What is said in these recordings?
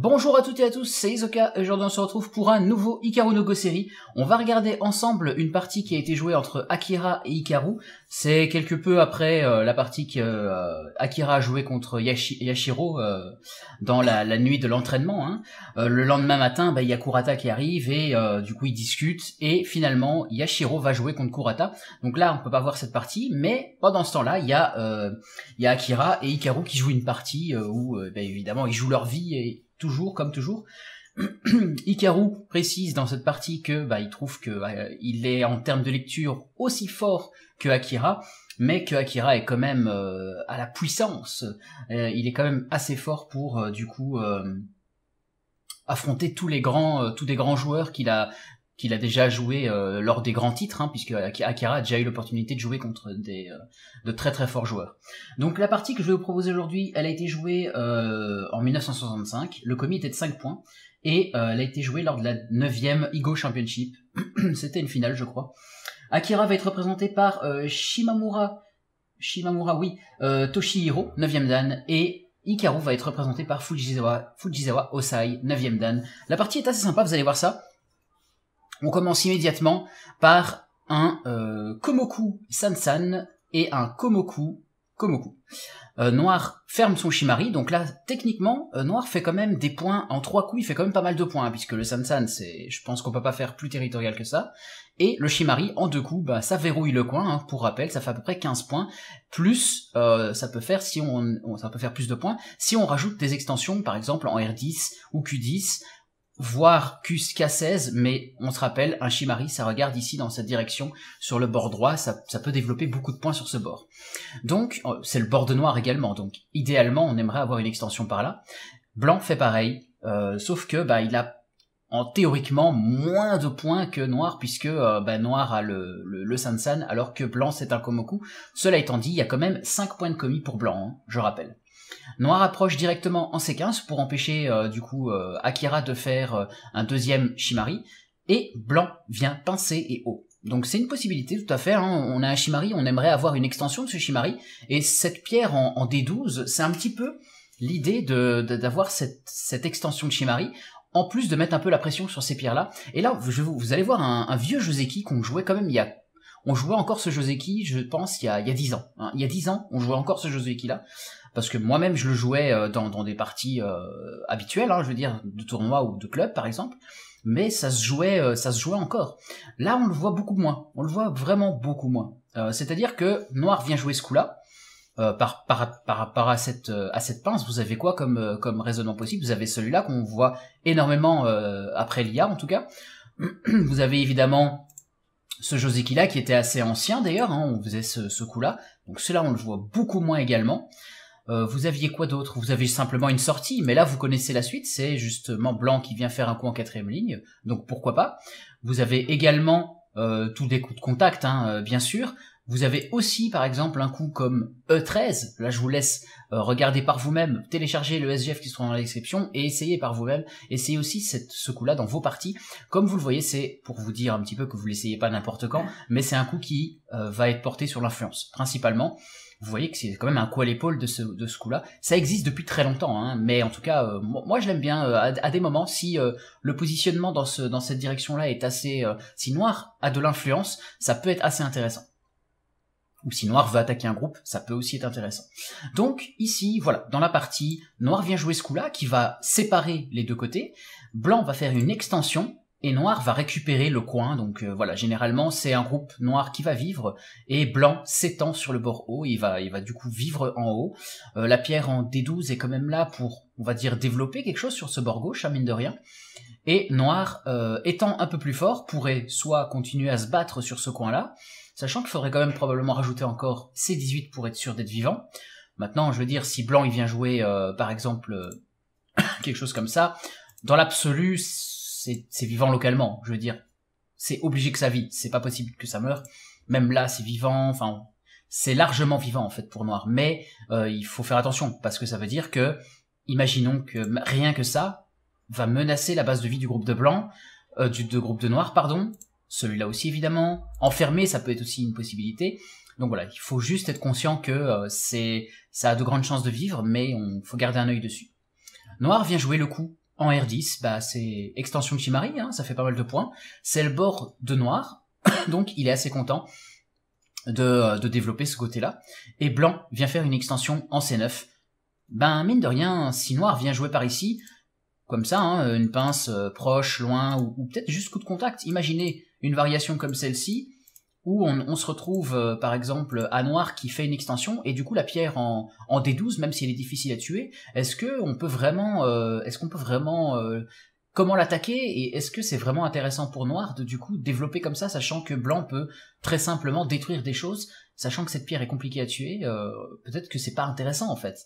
Bonjour à toutes et à tous, c'est Isoka et aujourd'hui on se retrouve pour un nouveau Ikaru no Go série. On va regarder ensemble une partie qui a été jouée entre Akira et Ikaru. C'est quelque peu après euh, la partie que euh, Akira a joué contre Yashiro euh, dans la, nuit de l'entraînement. Hein. le lendemain matin, bah, il y a Kurata qui arrive et du coup ils discutent et finalement Yashiro va jouer contre Kurata. Donc là on peut pas voir cette partie, mais pendant ce temps-là il y, a Akira et Ikaru qui jouent une partie où bah, évidemment ils jouent leur vie et toujours, comme toujours. Ikaru précise dans cette partie que bah, il trouve que bah, il est en termes de lecture aussi fort que Akira, mais que Akira est quand même euh, à la puissance. Euh, il est quand même assez fort pour euh, du coup affronter tous les grands tous les grands joueurs qu'il a qu'il a déjà joué euh, lors des grands titres, hein, puisque Akira a déjà eu l'opportunité de jouer contre des, euh, de très très forts joueurs. Donc la partie que je vais vous proposer aujourd'hui, elle a été jouée euh, en 1965, le commis était de 5 points, et elle a été jouée lors de la 9ème Igo Championship, c'était une finale je crois. Akira va être représenté par Shimamura, Shimamura oui, Toshihiro, 9ème dan, et Hikaru va être représenté par Fujizawa, Fujizawa Osai, 9ème dan. La partie est assez sympa, vous allez voir ça. On commence immédiatement par un euh, Komoku Sansan et un Komoku Komoku. Euh, Noir ferme son Shimari, donc là, techniquement, euh, Noir fait quand même des points en trois coups, il fait quand même pas mal de points, hein, puisque le Sansan, c'est, je pense qu'on peut pas faire plus territorial que ça. Et le Shimari, en deux coups, bah, ça verrouille le coin, hein. pour rappel, ça fait à peu près 15 points, plus, euh, ça peut faire si on, on, ça peut faire plus de points, si on rajoute des extensions, par exemple en R10 ou Q10, voire jusqu'à 16, mais on se rappelle, un Shimari, ça regarde ici dans cette direction, sur le bord droit, ça, ça peut développer beaucoup de points sur ce bord. Donc, oh, c'est le bord de noir également, donc idéalement, on aimerait avoir une extension par là. Blanc fait pareil, euh, sauf que bah, il a en théoriquement moins de points que noir puisque euh, bah, noir a le, le, Sansan alors que blanc c'est un Komoku. Cela étant dit, il y a quand même 5 points de commis pour blanc, hein, je rappelle. Noir approche directement en C15 pour empêcher euh, du coup euh, Akira de faire euh, un deuxième Shimari, et Blanc vient pincer et haut. Donc c'est une possibilité tout à fait, hein. on a un Shimari, on aimerait avoir une extension de ce Shimari, et cette pierre en, D12, c'est un petit peu l'idée d'avoir cette, extension de Shimari, en plus de mettre un peu la pression sur ces pierres-là. Et là, vous allez voir un, vieux Joseki qu'on jouait quand même il y a on jouait encore ce Joseki, je pense, il y a, 10 ans. Il y a 10 hein. ans, on jouait encore ce Joseki là parce que moi-même je le jouais euh, dans, des parties euh, habituelles, hein, je veux dire de tournois ou de club par exemple, mais ça se jouait, euh, ça se jouait encore. Là, on le voit beaucoup moins, on le voit vraiment beaucoup moins. C'est-à-dire que Noir vient jouer ce coup-là. par, par, rapport à cette, à cette pince, vous avez quoi comme, comme raisonnement possible Vous avez celui-là qu'on voit énormément après l'IA en tout cas. Vous avez évidemment ce Joseki là qui était assez ancien d'ailleurs, hein. on faisait ce, ce coup-là. Donc celui-là on le voit beaucoup moins également. Euh, vous aviez quoi d'autre Vous avez simplement une sortie, mais là vous connaissez la suite, c'est justement Blanc qui vient faire un coup en quatrième ligne, donc pourquoi pas. Vous avez également euh, tous des coups de contact, hein, euh, bien sûr. Vous avez aussi par exemple un coup comme E13, là je vous laisse regarder par vous-même, télécharger le SGF qui se trouve dans la description et essayer par vous-même, essayez aussi ce coup-là dans vos parties. Comme vous le voyez, c'est pour vous dire un petit peu que vous l'essayez pas n'importe quand, mais c'est un coup qui va être porté sur l'influence, principalement vous voyez que c'est quand même un coup à l'épaule de ce, de ce coup-là. Ça existe depuis très longtemps, hein, mais en tout cas, euh, moi je l'aime bien. Euh, à, des moments, si euh, le positionnement dans, ce, dans cette direction-là est assez si noir a de l'influence, ça peut être assez intéressant. Ou si noir veut attaquer un groupe, ça peut aussi être intéressant. Donc ici, voilà, dans la partie, noir vient jouer ce coup-là qui va séparer les deux côtés. Blanc va faire une extension et noir va récupérer le coin. Donc euh, voilà, généralement c'est un groupe noir qui va vivre et blanc s'étend sur le bord haut. Il va, il va du coup vivre en haut. Euh, la pierre en D12 est quand même là pour, on va dire, développer quelque chose sur ce bord gauche, hein, mine de rien. Et noir euh, étant un peu plus fort pourrait soit continuer à se battre sur ce coin-là, sachant qu'il faudrait quand même probablement rajouter encore C18 pour être sûr d'être vivant. Maintenant, je veux dire, si blanc il vient jouer par exemple quelque chose comme ça, dans l'absolu c'est vivant localement, je veux dire. C'est obligé que ça vit, c'est pas possible que ça meure. Même là, c'est vivant, enfin, c'est largement vivant en fait pour Noir. Mais euh, il faut faire attention parce que ça veut dire que, imaginons que rien que ça va menacer la base de vie du groupe de blanc euh, du de groupe de noir pardon. Celui-là aussi évidemment. Enfermé, ça peut être aussi une possibilité. Donc voilà, il faut juste être conscient que euh, c'est ça a de grandes chances de vivre, mais on faut garder un œil dessus. Noir vient jouer le coup en R10, bah, c'est extension de hein, ça fait pas mal de points. C'est le bord de noir, donc il est assez content euh, de, développer ce côté-là. Et blanc vient faire une extension en C9. Ben, mine de rien, si noir vient jouer par ici, comme ça, hein, une pince euh, proche, loin, ou peut-être juste coup de contact, imaginez une variation comme celle-ci, où on, se retrouve euh, par exemple à Noir qui fait une extension et du coup la pierre en, D12, même si elle est difficile à tuer, est-ce que on peut vraiment, euh, est-ce qu'on peut vraiment euh, comment l'attaquer et est-ce que c'est vraiment intéressant pour Noir de du coup développer comme ça, sachant que Blanc peut très simplement détruire des choses, sachant que cette pierre est compliquée à tuer, peut-être que c'est pas intéressant en fait.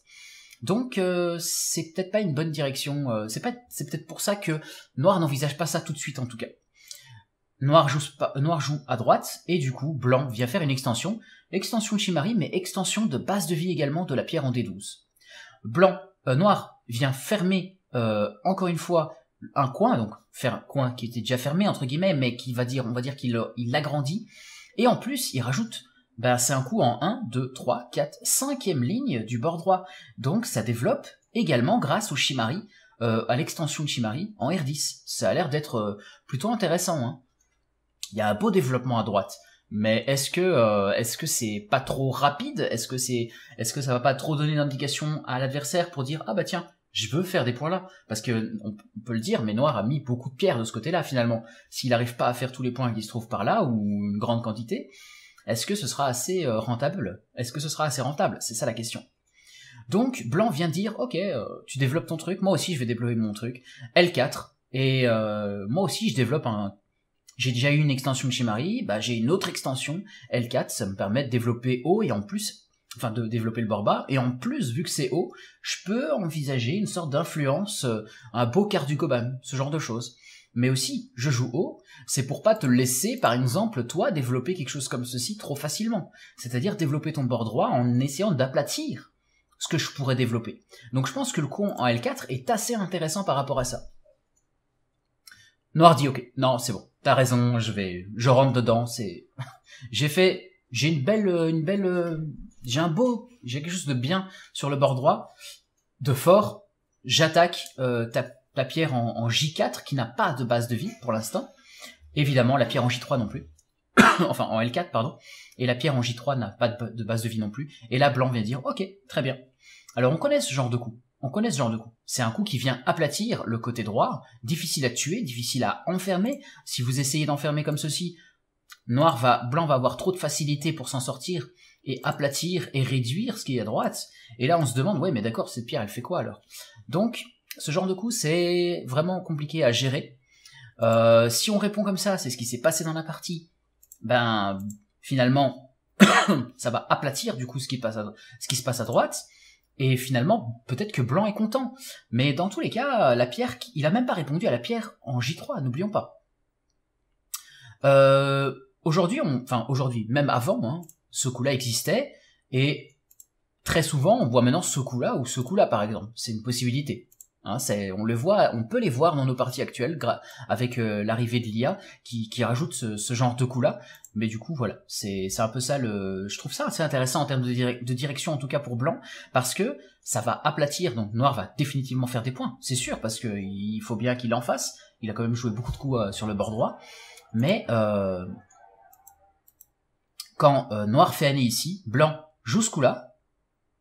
Donc c'est peut-être pas une bonne direction. c'est pas, c'est peut-être pour ça que Noir n'envisage pas ça tout de suite en tout cas noir joue, euh, noir joue à droite, et du coup, blanc vient faire une extension, extension Chimari, mais extension de base de vie également de la pierre en D12. Blanc, euh, noir vient fermer, euh, encore une fois, un coin, donc faire un coin qui était déjà fermé, entre guillemets, mais qui va dire, on va dire qu'il l'agrandit, et en plus, il rajoute ben, c'est un coup en 1, 2, 3, 4, 5 ligne du bord droit. Donc ça développe également grâce au chimari, à l'extension chimari en R10. Ça a l'air d'être plutôt intéressant. Hein il y a un beau développement à droite. Mais est-ce que euh, que c'est pas trop rapide Est-ce que c'est est-ce que ça va pas trop donner d'indication à l'adversaire pour dire ah bah tiens je veux faire des points là parce que on, peut le dire mais Noir a mis beaucoup de pierres de ce côté-là finalement. S'il n'arrive pas à faire tous les points qui se trouvent par là ou une grande quantité, est-ce que ce sera assez euh, rentable Est-ce que ce sera assez rentable C'est ça la question. Donc Blanc vient dire ok euh, tu développes ton truc, moi aussi je vais développer mon truc. L4 et moi aussi je développe un j'ai déjà eu une extension Marie, bah j'ai une autre extension L4, ça me permet de développer haut et en plus, enfin de développer le bord bas, et en plus, vu que c'est haut, je peux envisager une sorte d'influence, euh, un beau quart du Goban, ce genre de choses. Mais aussi, je joue haut, c'est pour pas te laisser, par exemple, toi, développer quelque chose comme ceci trop facilement. C'est-à-dire développer ton bord droit en essayant d'aplatir ce que je pourrais développer. Donc je pense que le con en L4 est assez intéressant par rapport à ça. Noir dit ok, non c'est bon t'as raison, je vais, je rentre dedans. C'est, j'ai fait, j'ai une belle, une belle, j'ai un beau, j'ai quelque chose de bien sur le bord droit, de fort. J'attaque euh, ta, pierre en, J4 qui n'a pas de base de vie pour l'instant. Évidemment, la pierre en J3 non plus. enfin, en L4, pardon. Et la pierre en J3 n'a pas de, de base de vie non plus. Et là, blanc vient dire, ok, très bien. Alors on connaît ce genre de coup. On connaît ce genre de coup. C'est un coup qui vient aplatir le côté droit, difficile à tuer, difficile à enfermer. Si vous essayez d'enfermer comme ceci, noir va, blanc va avoir trop de facilité pour s'en sortir et aplatir et réduire ce qui est à droite. Et là, on se demande, ouais, mais d'accord, cette pierre, elle fait quoi alors Donc, ce genre de coup, c'est vraiment compliqué à gérer. Euh, si on répond comme ça, c'est ce qui s'est passé dans la partie, ben finalement, ça va aplatir du coup ce qui se passe à droite. Et finalement, peut-être que Blanc est content. Mais dans tous les cas, la pierre, il a même pas répondu à la pierre en J3, n'oublions pas. Euh, aujourd'hui, enfin aujourd'hui, même avant, hein, ce coup-là existait, et très souvent, on voit maintenant ce coup-là ou ce coup-là, par exemple. C'est une possibilité. Hein, on le voit, on peut les voir dans nos parties actuelles avec euh, l'arrivée de l'IA qui, rajoute ce, genre de coup-là. Mais du coup, voilà, c'est un peu ça le. Je trouve ça assez intéressant en termes de, direction, en tout cas pour Blanc, parce que ça va aplatir. Donc Noir va définitivement faire des points, c'est sûr, parce qu'il faut bien qu'il en fasse. Il a quand même joué beaucoup de coups euh, sur le bord droit. Mais euh, quand Noir fait année ici, Blanc joue ce coup-là,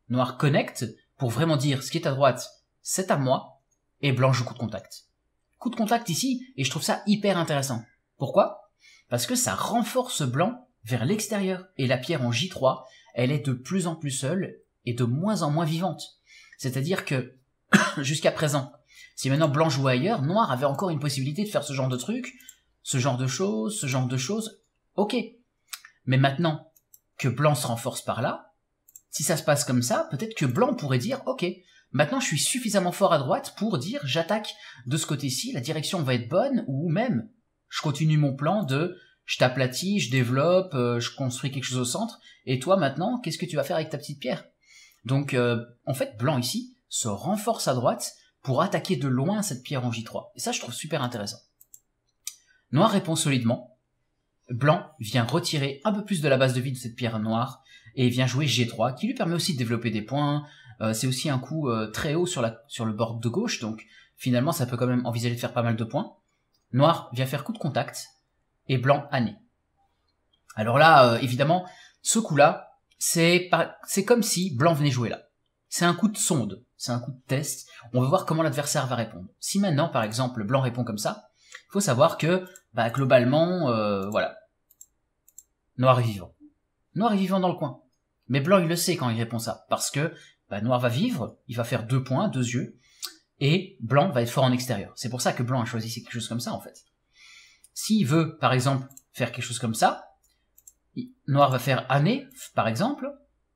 Noir connecte pour vraiment dire ce qui est à droite c'est à moi, et blanc joue coup de contact. Coup de contact ici, et je trouve ça hyper intéressant. Pourquoi Parce que ça renforce blanc vers l'extérieur, et la pierre en J3, elle est de plus en plus seule, et de moins en moins vivante. C'est-à-dire que, jusqu'à présent, si maintenant blanc jouait ailleurs, noir avait encore une possibilité de faire ce genre de truc, ce genre de choses, ce genre de choses, ok. Mais maintenant que blanc se renforce par là, si ça se passe comme ça, peut-être que blanc pourrait dire, ok, Maintenant, je suis suffisamment fort à droite pour dire j'attaque de ce côté-ci, la direction va être bonne, ou même je continue mon plan de je t'aplatis, je développe, euh, je construis quelque chose au centre, et toi maintenant, qu'est-ce que tu vas faire avec ta petite pierre Donc euh, en fait, blanc ici se renforce à droite pour attaquer de loin cette pierre en J3. Et ça, je trouve super intéressant. Noir répond solidement. Blanc vient retirer un peu plus de la base de vie de cette pierre noire et vient jouer G3, qui lui permet aussi de développer des points, euh, c'est aussi un coup euh, très haut sur, le bord de gauche, donc finalement ça peut quand même envisager de faire pas mal de points. Noir vient faire coup de contact, et blanc année. Alors là, euh, évidemment, ce coup-là, c'est comme si blanc venait jouer là. C'est un coup de sonde, c'est un coup de test. On veut voir comment l'adversaire va répondre. Si maintenant, par exemple, blanc répond comme ça, il faut savoir que, bah, globalement, voilà, noir est vivant. Noir est vivant dans le coin. Mais blanc, il le sait quand il répond ça, parce que bah, noir va vivre, il va faire deux points, deux yeux, et blanc va être fort en extérieur. C'est pour ça que blanc a choisi quelque chose comme ça, en fait. S'il veut, par exemple, faire quelque chose comme ça, noir va faire année, par exemple,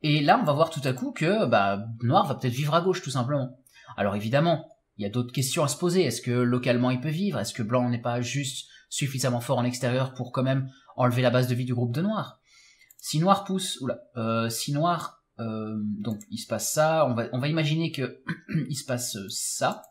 et là, on va voir tout à coup que bah, noir va peut-être vivre à gauche, tout simplement. Alors évidemment, il y a d'autres questions à se poser. Est-ce que localement il peut vivre Est-ce que blanc n'est pas juste suffisamment fort en extérieur pour quand même enlever la base de vie du groupe de noir Si noir pousse, oula, euh, si noir euh, donc il se passe ça, on va, on va imaginer que il se passe euh, ça,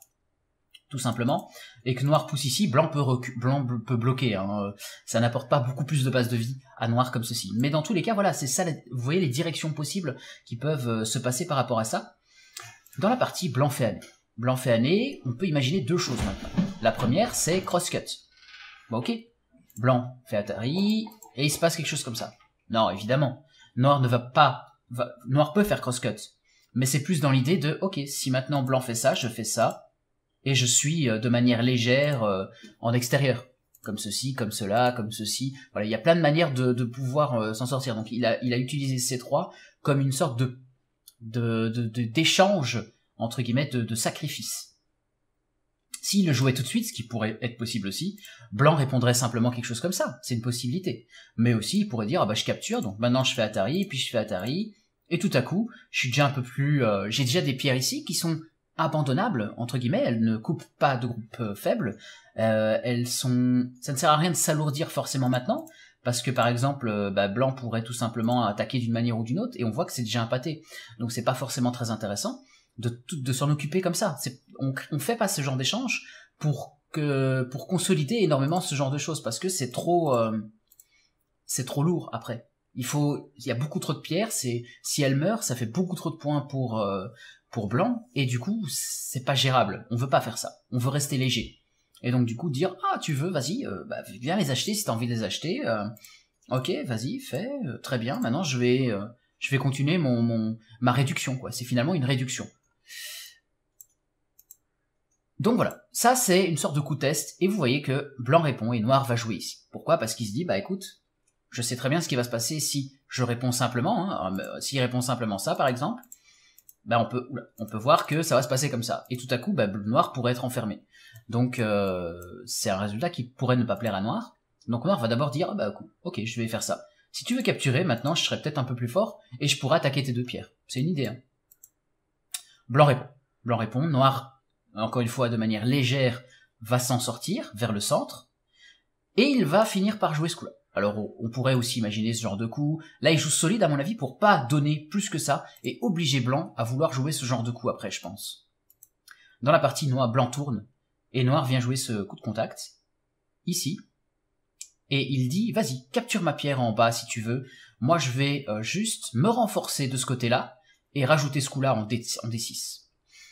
tout simplement, et que noir pousse ici, blanc peut, blanc peut bloquer, hein. euh, ça n'apporte pas beaucoup plus de base de vie à noir comme ceci. Mais dans tous les cas, voilà, c'est ça, vous voyez les directions possibles qui peuvent se passer par rapport à ça. Dans la partie blanc fait année. Blanc fait année, on peut imaginer deux choses maintenant. La première, c'est crosscut. Bon ok, blanc fait Atari, et il se passe quelque chose comme ça. Non, évidemment, noir ne va pas noir peut faire crosscut. Mais c'est plus dans l'idée de, ok, si maintenant blanc fait ça, je fais ça, et je suis euh, de manière légère euh, en extérieur. Comme ceci, comme cela, comme ceci. Voilà, il y a plein de manières de, pouvoir euh, s'en sortir. Donc il a, utilisé ces trois comme une sorte de d'échange, de, entre guillemets, de, sacrifice. S'il le jouait tout de suite, ce qui pourrait être possible aussi, Blanc répondrait simplement quelque chose comme ça. C'est une possibilité. Mais aussi, il pourrait dire, ah bah je capture, donc maintenant je fais Atari, puis je fais Atari, et tout à coup, je suis déjà un peu plus... Euh, j'ai déjà des pierres ici qui sont abandonnables, entre guillemets, elles ne coupent pas de groupes euh, faibles, euh, elles sont... ça ne sert à rien de s'alourdir forcément maintenant, parce que par exemple, bah, Blanc pourrait tout simplement attaquer d'une manière ou d'une autre, et on voit que c'est déjà un pâté, donc c'est pas forcément très intéressant de, s'en occuper comme ça. On, on fait pas ce genre d'échange pour, pour consolider énormément ce genre de choses, parce que c'est trop... c'est trop lourd après. Il faut, il y a beaucoup trop de pierres. C'est si elle meurt, ça fait beaucoup trop de points pour euh, pour blanc et du coup c'est pas gérable. On veut pas faire ça. On veut rester léger. Et donc du coup dire ah tu veux, vas-y, euh, bah, viens les acheter si t'as envie de les acheter. Euh, ok, vas-y, fais, très bien. Maintenant je vais je vais continuer mon, ma réduction quoi. C'est finalement une réduction. Donc voilà, ça c'est une sorte de coup test, et vous voyez que blanc répond et noir va jouer ici. Pourquoi Parce qu'il se dit, bah écoute, je sais très bien ce qui va se passer si je réponds simplement. Hein. Euh, s'il répond simplement ça, par exemple, bah, on, peut, on peut voir que ça va se passer comme ça. Et tout à coup, bah, noir pourrait être enfermé. Donc euh, c'est un résultat qui pourrait ne pas plaire à noir. Donc noir va d'abord dire, ah, bah, ok, je vais faire ça. Si tu veux capturer, maintenant je serai peut-être un peu plus fort et je pourrais attaquer tes deux pierres. C'est une idée. Hein. Blanc répond. Blanc répond. Noir, encore une fois de manière légère, va s'en sortir vers le centre. Et il va finir par jouer ce coup-là. Alors on pourrait aussi imaginer ce genre de coup. Là, il joue solide à mon avis pour pas donner plus que ça et obliger blanc à vouloir jouer ce genre de coup après, je pense. Dans la partie noir, blanc tourne et noir vient jouer ce coup de contact ici et il dit vas-y, capture ma pierre en bas si tu veux. Moi, je vais euh, juste me renforcer de ce côté-là et rajouter ce coup-là en, D, 6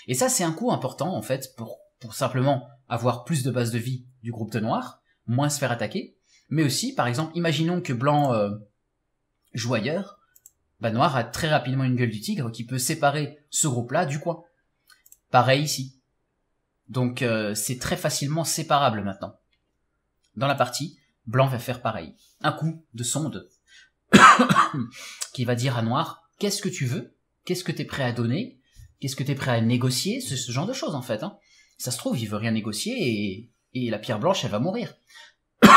Et ça, c'est un coup important en fait pour simplement avoir plus de base de vie du groupe de noir, moins se faire attaquer, mais aussi, par exemple, imaginons que Blanc euh, joue ailleurs, bah Noir a très rapidement une gueule du tigre qui peut séparer ce groupe-là du coin. Pareil ici. Donc euh, c'est très facilement séparable maintenant. Dans la partie, Blanc va faire pareil. Un coup de sonde qui va dire à Noir, qu'est-ce que tu veux Qu'est-ce que tu es prêt à donner Qu'est-ce que tu es prêt à négocier ce, genre de choses en fait. Hein. Ça se trouve, il veut rien négocier et, et la pierre blanche, elle va mourir.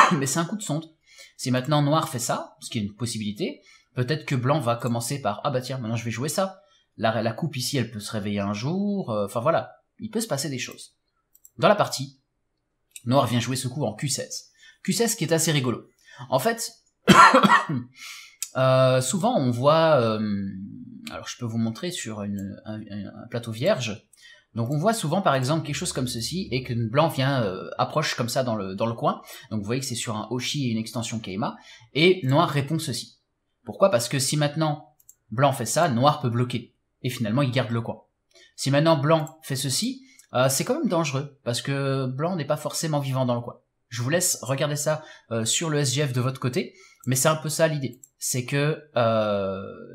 mais c'est un coup de sonde. Si maintenant noir fait ça, ce qui est une possibilité, peut-être que blanc va commencer par ah bah tiens maintenant je vais jouer ça. La, la coupe ici elle peut se réveiller un jour. Euh, enfin voilà, il peut se passer des choses. Dans la partie, noir vient jouer ce coup en Q16. Q16 qui est assez rigolo. En fait, euh, souvent on voit, euh, alors je peux vous montrer sur un plateau vierge, donc on voit souvent par exemple quelque chose comme ceci et que blanc vient euh, approche comme ça dans le, dans le coin. Donc vous voyez que c'est sur un Oshi et une extension Keima et noir répond ceci. Pourquoi Parce que si maintenant blanc fait ça, noir peut bloquer et finalement il garde le coin. Si maintenant blanc fait ceci, euh, c'est quand même dangereux parce que blanc n'est pas forcément vivant dans le coin. Je vous laisse regarder ça euh, sur le SGF de votre côté, mais c'est un peu ça l'idée. C'est que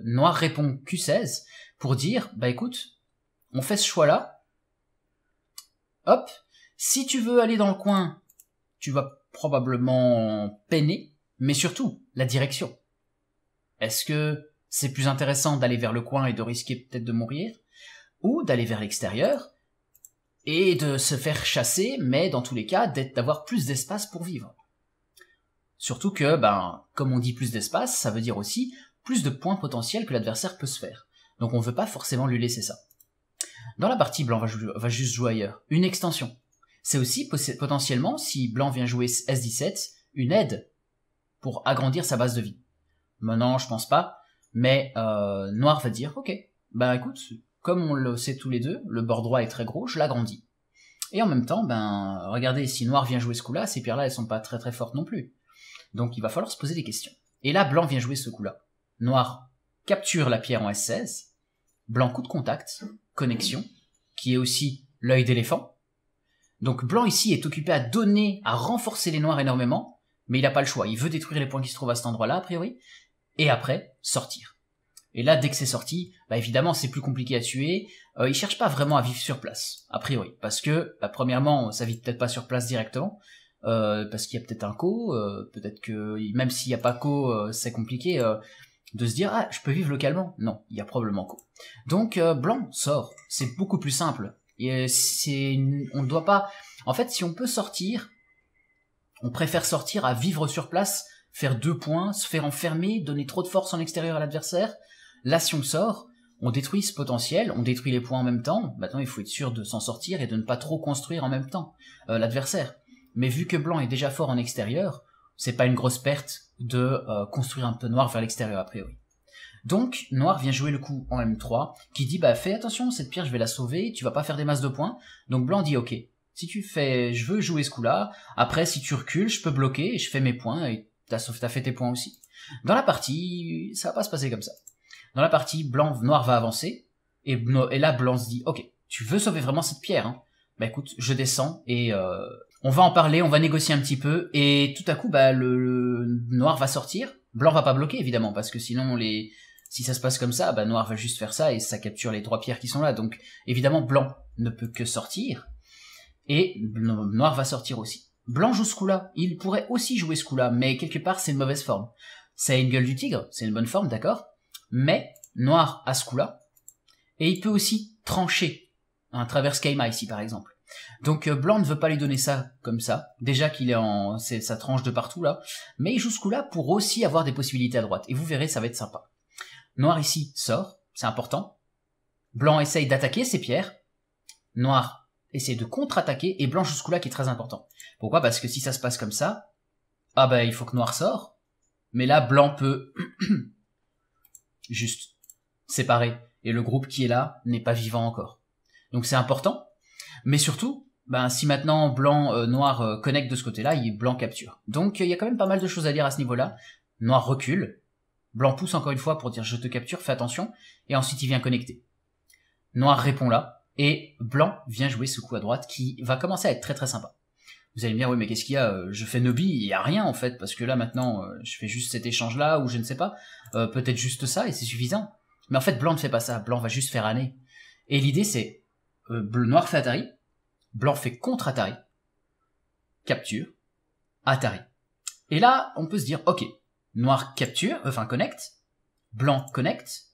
noir répond Q16 pour dire bah écoute, on fait ce choix là Hop. Si tu veux aller dans le coin, tu vas probablement peiner, mais surtout, la direction. Est-ce que c'est plus intéressant d'aller vers le coin et de risquer peut-être de mourir, ou d'aller vers l'extérieur et de se faire chasser, mais dans tous les cas, d'avoir plus d'espace pour vivre. Surtout que, ben, comme on dit plus d'espace, ça veut dire aussi plus de points potentiels que l'adversaire peut se faire. Donc on ne veut pas forcément lui laisser ça. Dans la partie, blanc va, juste jouer ailleurs, une extension. C'est aussi potentiellement, si blanc vient jouer S17, une aide pour agrandir sa base de vie. Maintenant, je pense pas, mais euh, noir va dire, ok, bah écoute, comme on le sait tous les deux, le bord droit est très gros, je l'agrandis. Et en même temps, ben, regardez, si noir vient jouer ce coup-là, ces pierres-là, elles sont pas très très fortes non plus. Donc il va falloir se poser des questions. Et là, blanc vient jouer ce coup-là. Noir capture la pierre en S16, blanc coup de contact, connexion, qui est aussi l'œil d'éléphant. Donc Blanc ici est occupé à donner, à renforcer les Noirs énormément, mais il n'a pas le choix. Il veut détruire les points qui se trouvent à cet endroit-là, a priori, et après, sortir. Et là, dès que c'est sorti, bah évidemment, c'est plus compliqué à tuer. Euh, il cherche pas vraiment à vivre sur place, a priori, parce que, bah, premièrement, ça vit peut-être pas sur place directement, euh, parce qu'il y a peut-être un co, euh, peut-être que même s'il n'y a pas co, c'est compliqué de se dire ah je peux vivre localement non il y a probablement quoi donc euh, blanc sort c'est beaucoup plus simple et euh, c'est on ne doit pas en fait si on peut sortir on préfère sortir à vivre sur place faire deux points se faire enfermer donner trop de force en extérieur à l'adversaire là si on sort on détruit ce potentiel, on détruit les points en même temps. Maintenant, il faut être sûr de s'en sortir et de ne pas trop construire en même temps euh, l'adversaire. Mais vu que Blanc est déjà fort en extérieur, c'est pas une grosse perte de euh, construire un peu noir vers l'extérieur a priori. Donc, noir vient jouer le coup en M3, qui dit bah fais attention, cette pierre je vais la sauver, tu vas pas faire des masses de points. Donc blanc dit ok, si tu fais je veux jouer ce coup-là, après si tu recules, je peux bloquer et je fais mes points et t'as as fait tes points aussi. Dans la partie, ça va pas se passer comme ça. Dans la partie, blanc, noir va avancer, et, et là blanc se dit ok, tu veux sauver vraiment cette pierre, hein bah écoute, je descends et euh, on va en parler, on va négocier un petit peu, et tout à coup, bah, le, noir va sortir. Blanc va pas bloquer, évidemment, parce que sinon, les, si ça se passe comme ça, bah, noir va juste faire ça, et ça capture les trois pierres qui sont là. Donc, évidemment, blanc ne peut que sortir, et noir va sortir aussi. Blanc joue ce coup-là. Il pourrait aussi jouer ce coup-là, mais quelque part, c'est une mauvaise forme. C'est une gueule du tigre, c'est une bonne forme, d'accord Mais, noir a ce coup-là, et il peut aussi trancher. Un hein, traverse Kaima ici, par exemple. Donc euh, Blanc ne veut pas lui donner ça comme ça. Déjà qu'il est en sa tranche de partout là, mais il joue ce coup là pour aussi avoir des possibilités à droite. Et vous verrez, ça va être sympa. Noir ici sort, c'est important. Blanc essaye d'attaquer ses pierres. Noir essaye de contre-attaquer et blanc joue ce coup là qui est très important. Pourquoi Parce que si ça se passe comme ça, ah bah il faut que noir sort. Mais là blanc peut juste séparer et le groupe qui est là n'est pas vivant encore. Donc c'est important mais surtout, ben, si maintenant blanc, euh, noir euh, connecte de ce côté-là, il blanc capture. Donc il y a quand même pas mal de choses à dire à ce niveau-là. Noir recule, blanc pousse encore une fois pour dire je te capture, fais attention, et ensuite il vient connecter. Noir répond là, et blanc vient jouer ce coup à droite qui va commencer à être très très sympa. Vous allez me dire, oui, mais qu'est-ce qu'il y a euh, Je fais Nobi, il n'y a rien en fait, parce que là maintenant, je fais juste cet échange-là, ou je ne sais pas, peut-être juste ça, et c'est suffisant. Mais en fait, blanc ne fait pas ça, blanc va juste faire année. Et l'idée c'est, euh, noir fait Atari, blanc fait contre Atari, capture, Atari. Et là, on peut se dire, ok, noir capture, enfin connect, blanc connect,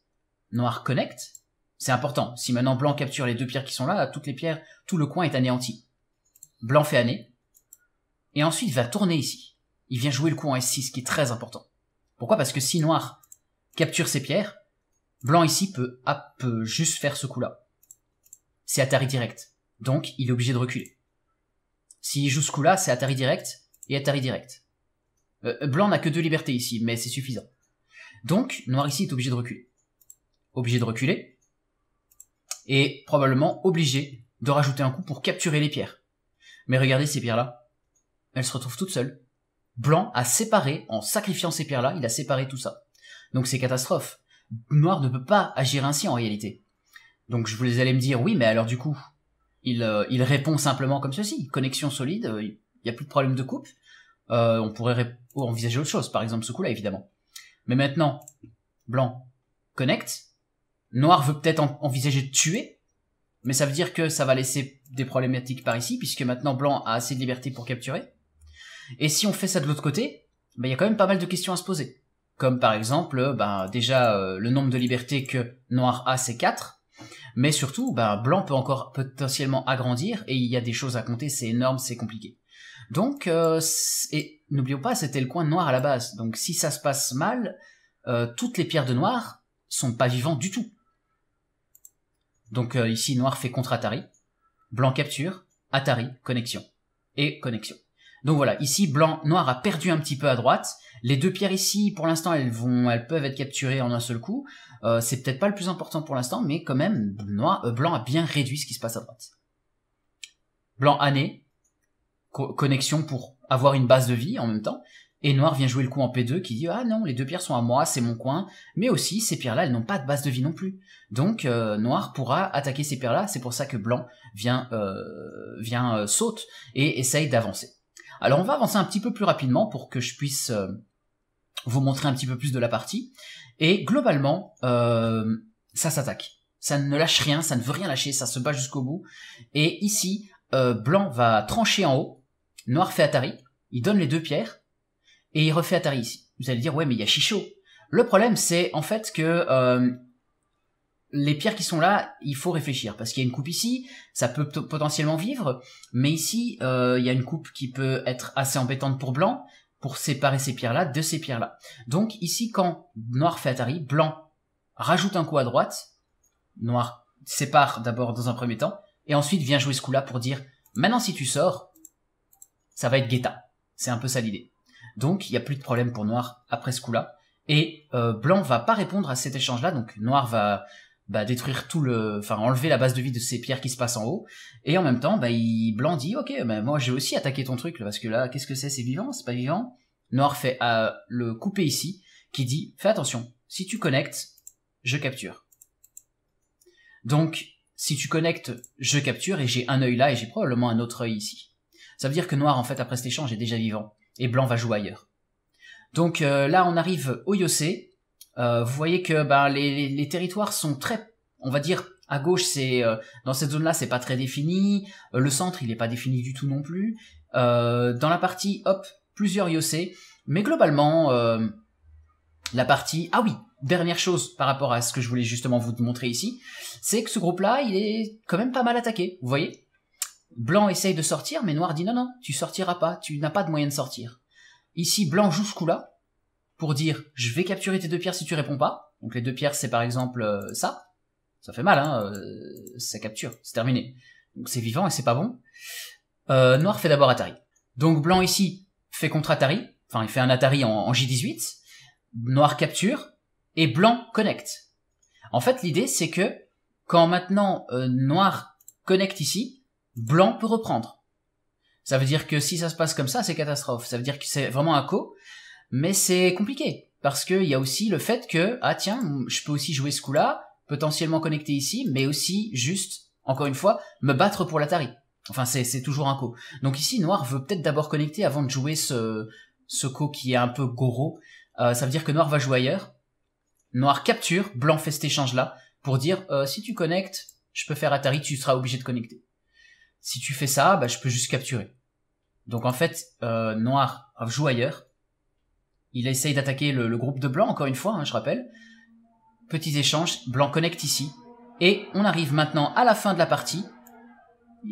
noir connect, c'est important. Si maintenant blanc capture les deux pierres qui sont là, toutes les pierres, tout le coin est anéanti. Blanc fait année, et ensuite il va tourner ici. Il vient jouer le coup en S6, qui est très important. Pourquoi Parce que si noir capture ses pierres, blanc ici peut, peut juste faire ce coup-là c'est Atari Direct. Donc, il est obligé de reculer. S'il joue ce coup-là, c'est Atari Direct et Atari Direct. Euh, euh, blanc n'a que deux libertés ici, mais c'est suffisant. Donc, noir ici est obligé de reculer. Obligé de reculer. Et probablement obligé de rajouter un coup pour capturer les pierres. Mais regardez ces pierres-là. Elles se retrouvent toutes seules. Blanc a séparé, en sacrifiant ces pierres-là, il a séparé tout ça. Donc c'est catastrophe. Noir ne peut pas agir ainsi en réalité. Donc je vous aller me dire, oui, mais alors du coup, il, euh, il répond simplement comme ceci. Connexion solide, euh, il n'y a plus de problème de coupe. Euh, on pourrait envisager autre chose, par exemple ce coup-là, évidemment. Mais maintenant, blanc, connecte. Noir veut peut-être envisager de tuer, mais ça veut dire que ça va laisser des problématiques par ici, puisque maintenant blanc a assez de liberté pour capturer. Et si on fait ça de l'autre côté, ben, il y a quand même pas mal de questions à se poser. Comme par exemple, ben, déjà le nombre de libertés que noir a c'est 4, mais surtout, bah, Blanc peut encore potentiellement agrandir et il y a des choses à compter, c'est énorme, c'est compliqué. Donc, euh, et n'oublions pas, c'était le coin noir à la base. Donc, si ça se passe mal, euh, toutes les pierres de noir sont pas vivantes du tout. Donc euh, ici, noir fait contre Atari, blanc capture, Atari, connexion, et connexion. Donc voilà, ici, blanc, noir a perdu un petit peu à droite. Les deux pierres ici, pour l'instant, elles vont, elles peuvent être capturées en un seul coup. Euh, c'est peut-être pas le plus important pour l'instant, mais quand même, Blanc, euh, Blanc a bien réduit ce qui se passe à droite. Blanc année, connexion pour avoir une base de vie en même temps. Et Noir vient jouer le coup en P2 qui dit ah non les deux pierres sont à moi c'est mon coin mais aussi ces pierres là elles n'ont pas de base de vie non plus donc euh, Noir pourra attaquer ces pierres là c'est pour ça que Blanc vient sauter vient saute et essaye d'avancer alors on va avancer un petit peu plus rapidement pour que je puisse vous montrer un petit peu plus de la partie et globalement, euh, ça s'attaque. Ça ne lâche rien, ça ne veut rien lâcher, ça se bat jusqu'au bout. Et ici, euh, Blanc va trancher en haut, Noir fait Atari, il donne les deux pierres, et il refait Atari ici. Vous allez dire, ouais, mais il y a Chichot. Le problème, c'est en fait que euh, les pierres qui sont là, il faut réfléchir, parce qu'il y a une coupe ici, ça peut potentiellement vivre, mais ici, il y a une coupe qui peut être assez embêtante pour Blanc, pour séparer ces pierres-là de ces pierres-là. Donc ici, quand noir fait Atari, blanc rajoute un coup à droite, noir sépare d'abord dans un premier temps, et ensuite vient jouer ce coup-là pour dire, maintenant si tu sors, ça va être guetta. C'est un peu ça l'idée. Donc il n'y a plus de problème pour noir après ce coup-là. Et euh, blanc va pas répondre à cet échange-là, donc noir va bah, détruire tout le, enfin enlever la base de vie de ces pierres qui se passent en haut, et en même temps, bah, il Blanc dit, ok, mais bah, moi j'ai aussi attaqué ton truc, parce que là, qu'est-ce que c'est, c'est vivant, c'est pas vivant. Noir fait euh, le coupé ici, qui dit, fais attention, si tu connectes, je capture. Donc, si tu connectes, je capture, et j'ai un œil là, et j'ai probablement un autre œil ici. Ça veut dire que Noir, en fait, après cet échange, est déjà vivant, et Blanc va jouer ailleurs. Donc euh, là, on arrive au Yossé, euh, vous voyez que bah, les, territoires sont très, on va dire, à gauche, c'est euh, dans cette zone-là, c'est pas très défini. Euh, le centre, il n'est pas défini du tout non plus. dans la partie, hop, plusieurs Yossé. Mais globalement, la partie, ah oui, dernière chose par rapport à ce que je voulais justement vous montrer ici, c'est que ce groupe-là, il est quand même pas mal attaqué. Vous voyez, Blanc essaye de sortir, mais Noir dit non, non, tu sortiras pas, tu n'as pas de moyen de sortir. Ici, Blanc joue coup-là, pour dire je vais capturer tes deux pierres si tu réponds pas. Donc les deux pierres, c'est par exemple euh, ça. Ça fait mal, hein, euh, ça capture, c'est terminé. Donc c'est vivant et c'est pas bon. Euh, noir fait d'abord Atari. Donc blanc ici fait contre Atari, enfin il fait un Atari en, J18. Noir capture et blanc connecte. En fait l'idée c'est que quand maintenant noir connecte ici, blanc peut reprendre. Ça veut dire que si ça se passe comme ça, c'est catastrophe. Ça veut dire que c'est vraiment un co. Mais c'est compliqué parce qu'il y a aussi le fait que ah tiens, je peux aussi jouer ce coup-là, potentiellement connecter ici, mais aussi juste encore une fois me battre pour l'Atari. Enfin, c'est toujours un coup Donc ici, Noir veut peut-être d'abord connecter avant de jouer ce, ce coup qui est un peu goro. Euh, ça veut dire que Noir va jouer ailleurs. Noir capture, Blanc fait cet échange-là pour dire euh, si tu connectes, je peux faire Atari, tu seras obligé de connecter. Si tu fais ça, bah, je peux juste capturer. Donc en fait, euh, Noir joue ailleurs. Il essaye d'attaquer le, groupe de Blanc, encore une fois, hein, je rappelle. Petits échanges, Blanc connecte ici. Et on arrive maintenant à la fin de la partie. Où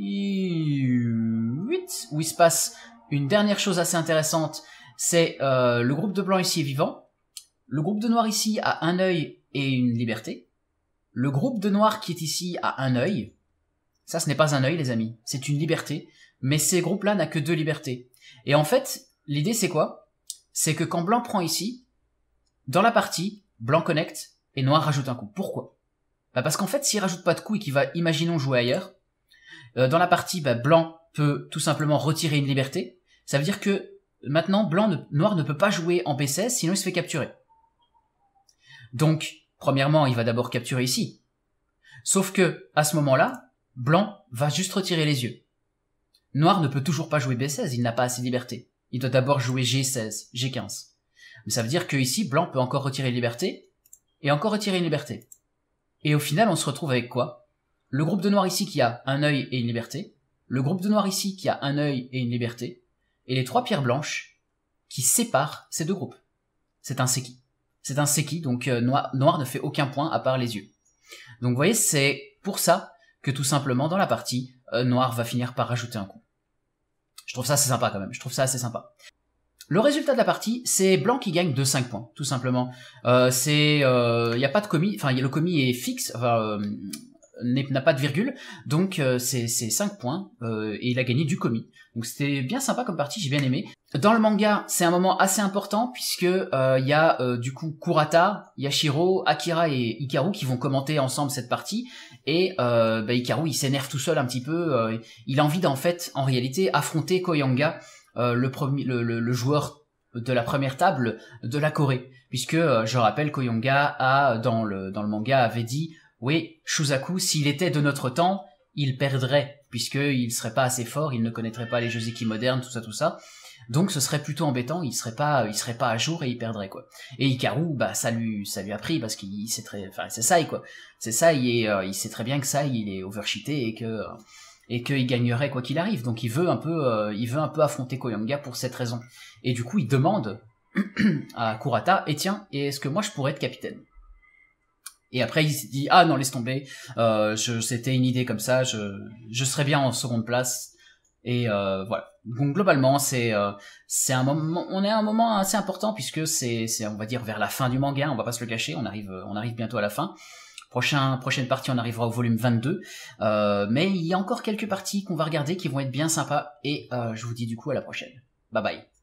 il se passe une dernière chose assez intéressante, c'est euh, le groupe de Blanc ici est vivant. Le groupe de Noir ici a un œil et une liberté. Le groupe de Noir qui est ici a un œil. Ça, ce n'est pas un œil, les amis. C'est une liberté. Mais ces groupes-là n'ont que deux libertés. Et en fait, l'idée, c'est quoi c'est que quand blanc prend ici, dans la partie, blanc connecte et noir rajoute un coup. Pourquoi bah Parce qu'en fait, s'il rajoute pas de coup et qu'il va, imaginons, jouer ailleurs, euh, dans la partie, bah, blanc peut tout simplement retirer une liberté. Ça veut dire que maintenant, blanc noir ne peut pas jouer en B16, sinon il se fait capturer. Donc, premièrement, il va d'abord capturer ici. Sauf que, à ce moment-là, blanc va juste retirer les yeux. Noir ne peut toujours pas jouer B16, il n'a pas assez de liberté il doit d'abord jouer G16, G15. Mais ça veut dire que ici, blanc peut encore retirer une liberté, et encore retirer une liberté. Et au final, on se retrouve avec quoi Le groupe de noir ici qui a un œil et une liberté, le groupe de noir ici qui a un œil et une liberté, et les trois pierres blanches qui séparent ces deux groupes. C'est un séqui. C'est un séqui, donc euh, noir, noir ne fait aucun point à part les yeux. Donc vous voyez, c'est pour ça que tout simplement dans la partie, euh, noir va finir par rajouter un coup. Je trouve ça assez sympa quand même, je trouve ça assez sympa. Le résultat de la partie, c'est Blanc qui gagne de 5 points, tout simplement. Euh, c'est, il euh, n'y a pas de commis, enfin le commis est fixe, enfin, euh, n'a pas de virgule, donc euh, c'est 5 points, euh, et il a gagné du commis. Donc c'était bien sympa comme partie, j'ai bien aimé. Dans le manga, c'est un moment assez important, puisque euh, il y a euh, du coup Kurata, Yashiro, Akira et Ikaru qui vont commenter ensemble cette partie, et bah, Hikaru il s'énerve tout seul un petit peu, il a envie d'en fait, en réalité, affronter Koyanga, le, premier, le, joueur de la première table de la Corée, puisque, je rappelle, Koyanga a, dans le, dans le manga, avait dit oui, Shusaku, s'il était de notre temps, il perdrait, puisqu'il ne serait pas assez fort, il ne connaîtrait pas les jeux modernes, tout ça, tout ça. Donc ce serait plutôt embêtant, il serait pas, il serait pas à jour et il perdrait quoi. Et Ikaru, bah ça lui, ça lui a pris parce qu'il sait très, c'est ça quoi, c'est ça, il, euh, il sait très bien que ça, il est overcheaté et que et qu'il gagnerait quoi qu'il arrive. Donc il veut un peu, euh, il veut un peu affronter Koyanga pour cette raison. Et du coup il demande à Kurata, et tiens, est-ce que moi je pourrais être capitaine et après, il se dit ah non laisse tomber, euh, c'était une idée comme ça, je, je serais bien en seconde place. Et euh, voilà. Donc globalement, c'est euh, c'est un on est un moment assez important puisque c'est on va dire vers la fin du manga, hein, on va pas se le cacher, on arrive on arrive bientôt à la fin. Prochain, prochaine partie, on arrivera au volume 22. Euh, mais il y a encore quelques parties qu'on va regarder qui vont être bien sympas. Et euh, je vous dis du coup à la prochaine. Bye bye.